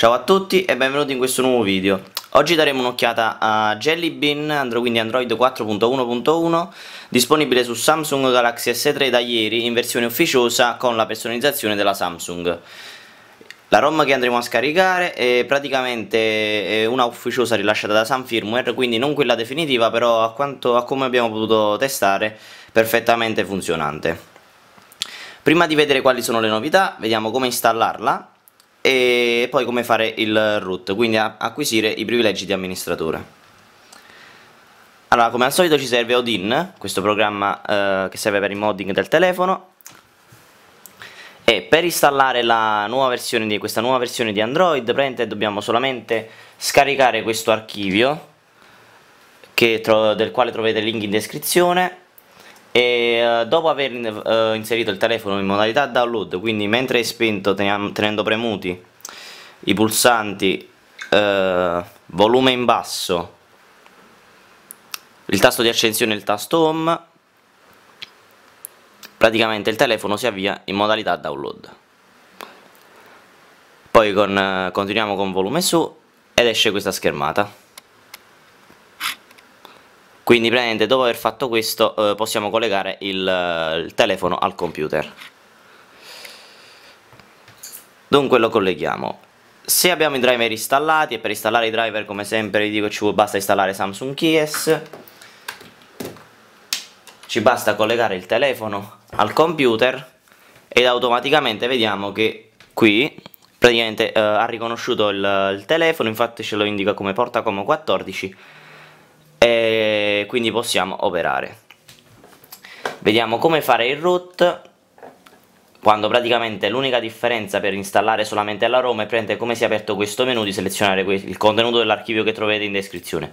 Ciao a tutti e benvenuti in questo nuovo video Oggi daremo un'occhiata a Jelly Bean, quindi Android 4.1.1 Disponibile su Samsung Galaxy S3 da ieri in versione ufficiosa con la personalizzazione della Samsung la ROM che andremo a scaricare è praticamente una ufficiosa rilasciata da Sun Firmware, quindi non quella definitiva, però a, quanto, a come abbiamo potuto testare, perfettamente funzionante. Prima di vedere quali sono le novità, vediamo come installarla e poi come fare il root, quindi acquisire i privilegi di amministratore. Allora, come al solito ci serve Odin, questo programma eh, che serve per il modding del telefono e per installare nuova di, questa nuova versione di Android prende, dobbiamo solamente scaricare questo archivio del quale trovate il link in descrizione e eh, dopo aver eh, inserito il telefono in modalità download quindi mentre è spinto tenendo premuti i pulsanti eh, volume in basso il tasto di accensione e il tasto home praticamente il telefono si avvia in modalità download poi con, eh, continuiamo con volume su ed esce questa schermata quindi praticamente dopo aver fatto questo eh, possiamo collegare il, eh, il telefono al computer dunque lo colleghiamo se abbiamo i driver installati e per installare i driver come sempre vi dico ci basta installare Samsung Keys ci basta collegare il telefono al computer ed automaticamente vediamo che qui praticamente eh, ha riconosciuto il, il telefono infatti ce lo indica come porta Como 14 e quindi possiamo operare vediamo come fare il root quando praticamente l'unica differenza per installare solamente la ROM è prendere come si è aperto questo menu di selezionare il contenuto dell'archivio che trovate in descrizione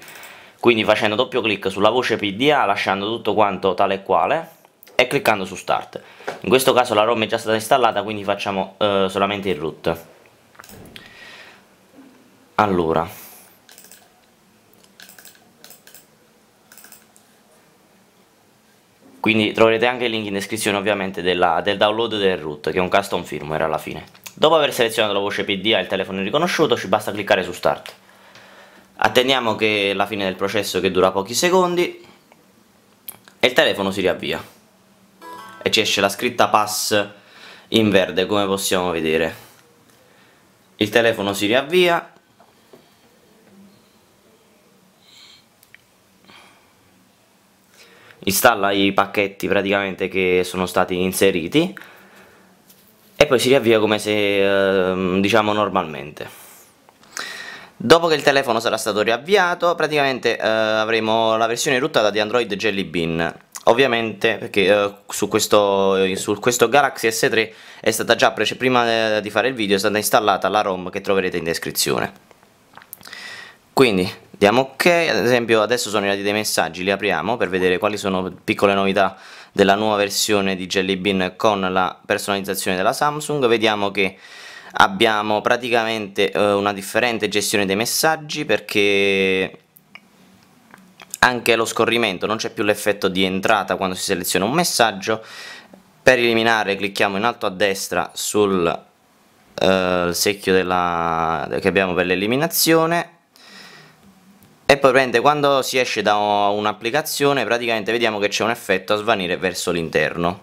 quindi facendo doppio clic sulla voce PDA lasciando tutto quanto tale e quale e cliccando su start in questo caso la ROM è già stata installata quindi facciamo eh, solamente il root allora quindi troverete anche il link in descrizione ovviamente della, del download del root che è un custom firmware alla fine dopo aver selezionato la voce PDA e il telefono riconosciuto ci basta cliccare su start attendiamo che la fine del processo che dura pochi secondi e il telefono si riavvia e ci esce la scritta pass in verde come possiamo vedere il telefono si riavvia installa i pacchetti praticamente che sono stati inseriti e poi si riavvia come se ehm, diciamo normalmente Dopo che il telefono sarà stato riavviato, praticamente eh, avremo la versione ruttata di Android Jelly Bean. Ovviamente, perché eh, su, questo, su, questo, Galaxy S3 è stata già, prima eh, di fare il video, è stata installata la ROM che troverete in descrizione. Quindi, diamo ok, ad esempio adesso sono arrivati dei messaggi, li apriamo per vedere quali sono piccole novità della nuova versione di Jelly Bean con la personalizzazione della Samsung, vediamo che abbiamo praticamente eh, una differente gestione dei messaggi perché anche lo scorrimento, non c'è più l'effetto di entrata quando si seleziona un messaggio, per eliminare clicchiamo in alto a destra sul eh, secchio della, che abbiamo per l'eliminazione e poi prende quando si esce da un'applicazione praticamente vediamo che c'è un effetto a svanire verso l'interno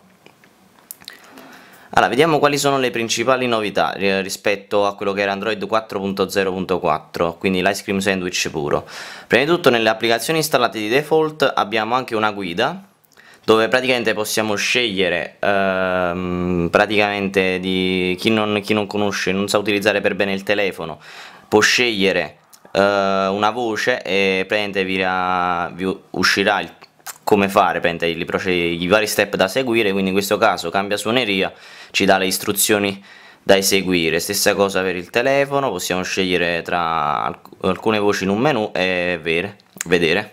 allora, vediamo quali sono le principali novità eh, rispetto a quello che era Android 4.0.4, quindi l'ice cream sandwich puro. Prima di tutto nelle applicazioni installate di default abbiamo anche una guida dove praticamente possiamo scegliere ehm, praticamente di chi non, chi non conosce, non sa utilizzare per bene il telefono, può scegliere eh, una voce e prende vi, vi uscirà il, come fare i, i, vari step da seguire quindi in questo caso cambia suoneria ci dà le istruzioni da eseguire stessa cosa per il telefono possiamo scegliere tra alcune voci in un menu e vere, vedere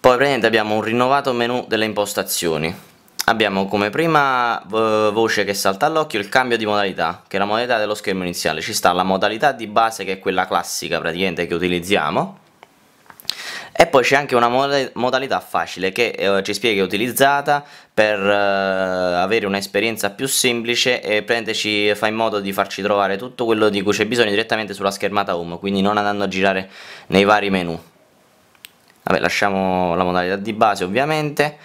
poi praticamente abbiamo un rinnovato menu delle impostazioni abbiamo come prima eh, voce che salta all'occhio il cambio di modalità, che è la modalità dello schermo iniziale. Ci sta la modalità di base che è quella classica praticamente che utilizziamo. E poi c'è anche una modalità facile che eh, ci spiega è utilizzata per eh, avere un'esperienza più semplice e prenderci, fa in modo di farci trovare tutto quello di cui c'è bisogno direttamente sulla schermata home, quindi non andando a girare nei vari menu. Vabbè, lasciamo la modalità di base ovviamente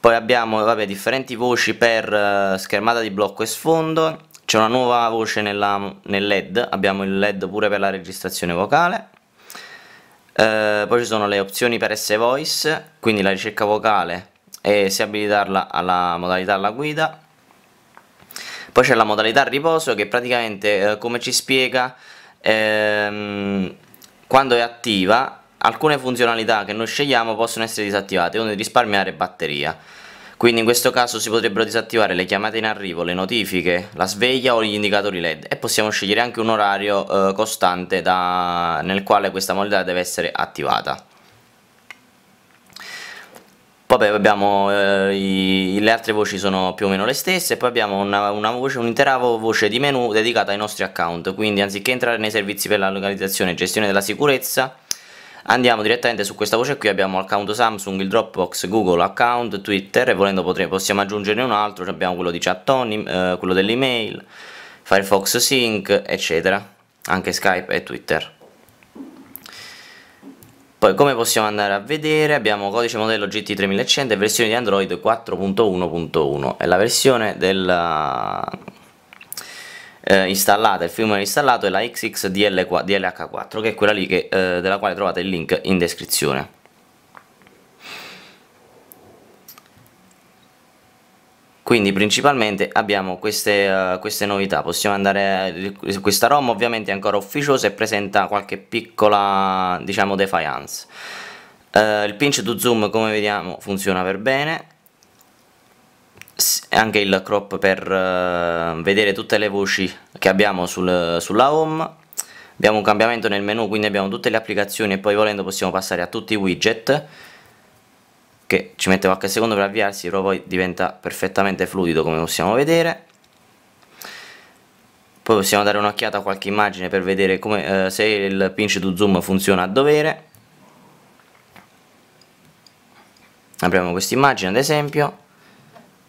poi abbiamo vabbè, differenti voci per eh, schermata di blocco e sfondo, c'è una nuova voce nella, nel LED, abbiamo il LED pure per la registrazione vocale. Eh, poi ci sono le opzioni per S-Voice, quindi la ricerca vocale e se abilitarla alla modalità alla guida. Poi c'è la modalità riposo che praticamente eh, come ci spiega ehm, quando è attiva alcune funzionalità che noi scegliamo possono essere disattivate come risparmiare batteria. Quindi in questo caso si potrebbero disattivare le chiamate in arrivo, le notifiche, la sveglia o gli indicatori LED e possiamo scegliere anche un orario eh, costante da... nel quale questa modalità deve essere attivata. Poi abbiamo eh, i, le altre voci sono più o meno le stesse, poi abbiamo un'intera voce, un voce di menu dedicata ai nostri account, quindi anziché entrare nei servizi per la localizzazione e gestione della sicurezza, Andiamo direttamente su questa voce qui, abbiamo l'account Samsung, il Dropbox, Google account, Twitter e volendo potremo, possiamo aggiungerne un altro, abbiamo quello di Chattoni, eh, quello dell'email, Firefox Sync, eccetera, anche Skype e Twitter. Poi come possiamo andare a vedere abbiamo codice modello GT3100 e versione di Android 4.1.1 è la versione della, eh, installata, il firmware installato è la XXDLH4 che è quella lì che, eh, della quale trovate il link in descrizione. quindi principalmente abbiamo queste, uh, queste novità possiamo andare a, eh, questa ROM ovviamente è ancora ufficiosa e presenta qualche piccola diciamo defiance uh, il pinch to zoom come vediamo funziona per bene anche il crop per uh, vedere tutte le voci che abbiamo sul, sulla home abbiamo un cambiamento nel menu quindi abbiamo tutte le applicazioni e poi volendo possiamo passare a tutti i widget che ci mette qualche secondo per avviarsi però poi diventa perfettamente fluido come possiamo vedere poi possiamo dare un'occhiata a qualche immagine per vedere come, eh, se il pinch to zoom funziona a dovere apriamo questa immagine ad esempio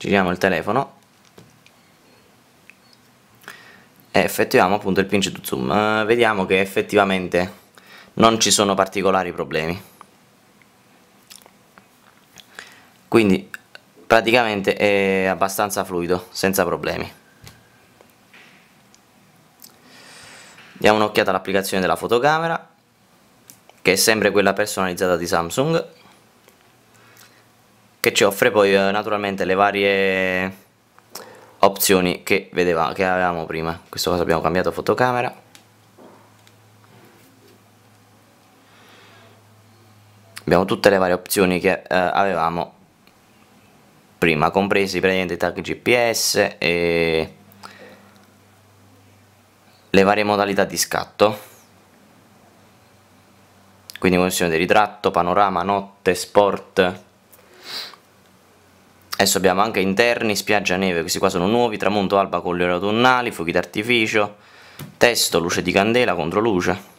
giriamo il telefono e effettuiamo appunto il pinch to zoom eh, vediamo che effettivamente non ci sono particolari problemi quindi praticamente è abbastanza fluido senza problemi diamo un'occhiata all'applicazione della fotocamera che è sempre quella personalizzata di Samsung che ci offre poi eh, naturalmente le varie opzioni che, vedeva, che avevamo prima. In questo caso abbiamo cambiato fotocamera. Abbiamo tutte le varie opzioni che eh, avevamo prima, compresi praticamente i tag GPS e le varie modalità di scatto. Quindi condizione di ritratto, panorama, notte, sport, Adesso abbiamo anche interni, spiaggia, neve, questi qua sono nuovi, tramonto, alba, colori autunnali, fuochi d'artificio, testo, luce di candela, controluce.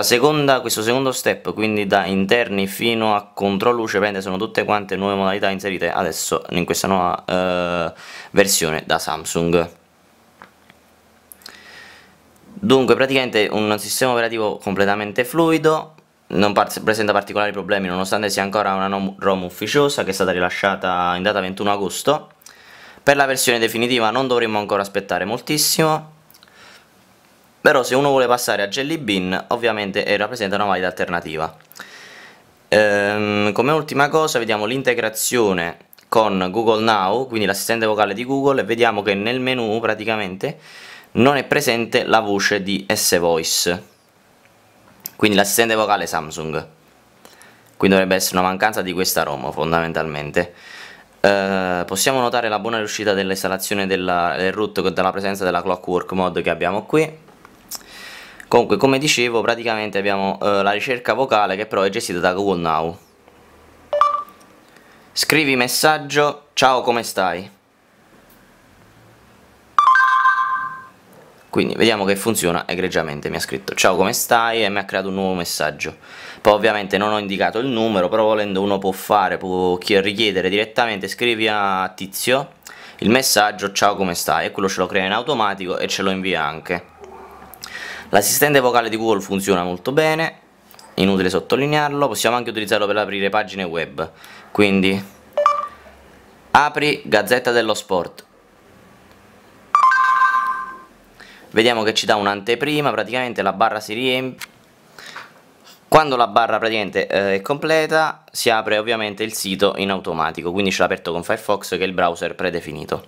Seconda, questo secondo step, quindi da interni fino a controluce, prende sono tutte quante nuove modalità inserite adesso in questa nuova eh, versione da Samsung. Dunque praticamente un sistema operativo completamente fluido, non par presenta particolari problemi nonostante sia ancora una ROM ufficiosa che è stata rilasciata in data 21 agosto. Per la versione definitiva non dovremmo ancora aspettare moltissimo, però se uno vuole passare a Jelly Bean ovviamente eh, rappresenta una valida alternativa. Ehm, come ultima cosa vediamo l'integrazione con Google Now, quindi l'assistente vocale di Google, e vediamo che nel menu praticamente non è presente la voce di S-Voice quindi l'assistente vocale Samsung quindi dovrebbe essere una mancanza di questa ROM fondamentalmente eh, possiamo notare la buona riuscita dell'installazione del root dalla presenza della clockwork mod che abbiamo qui comunque come dicevo praticamente abbiamo eh, la ricerca vocale che però è gestita da Google Now scrivi messaggio ciao come stai Quindi vediamo che funziona egregiamente, mi ha scritto ciao come stai e mi ha creato un nuovo messaggio. Poi ovviamente non ho indicato il numero, però volendo uno può fare, può richiedere direttamente scrivi a tizio il messaggio ciao come stai e quello ce lo crea in automatico e ce lo invia anche. L'assistente vocale di Google funziona molto bene, inutile sottolinearlo, possiamo anche utilizzarlo per aprire pagine web, quindi apri Gazzetta dello Sport, vediamo che ci dà un'anteprima praticamente la barra si riempie quando la barra praticamente eh, è completa si apre ovviamente il sito in automatico quindi ce l'ha aperto con Firefox che è il browser predefinito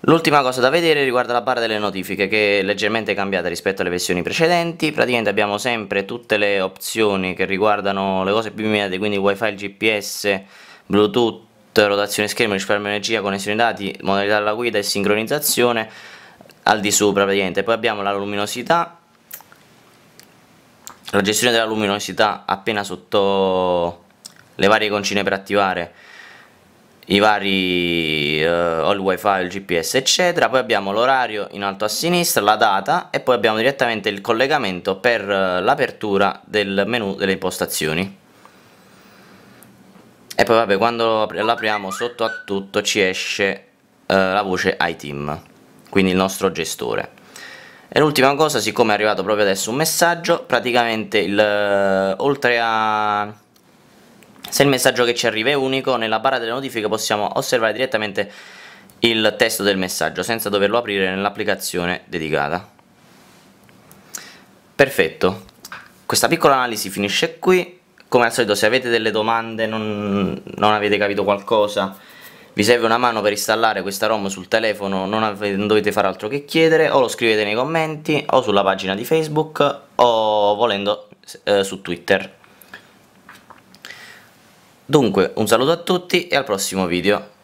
l'ultima cosa da vedere riguarda la barra delle notifiche che è leggermente cambiata rispetto alle versioni precedenti praticamente abbiamo sempre tutte le opzioni che riguardano le cose più immediate quindi wifi, gps, bluetooth rotazione schermo, risparmio energia, connessione dati, modalità della guida e sincronizzazione al di sopra praticamente poi abbiamo la luminosità la gestione della luminosità appena sotto le varie iconcine per attivare i vari eh, o wifi, il gps eccetera poi abbiamo l'orario in alto a sinistra, la data e poi abbiamo direttamente il collegamento per eh, l'apertura del menu delle impostazioni e poi vabbè quando l'apriamo sotto a tutto ci esce eh, la voce iTeam quindi il nostro gestore. E l'ultima cosa, siccome è arrivato proprio adesso un messaggio, praticamente il, eh, oltre a... Se il messaggio che ci arriva è unico, nella barra delle notifiche possiamo osservare direttamente il testo del messaggio senza doverlo aprire nell'applicazione dedicata. Perfetto, questa piccola analisi finisce qui, come al solito se avete delle domande, non, non avete capito qualcosa, vi serve una mano per installare questa ROM sul telefono non, avete, non dovete fare altro che chiedere o lo scrivete nei commenti o sulla pagina di Facebook o volendo eh, su Twitter. Dunque un saluto a tutti e al prossimo video.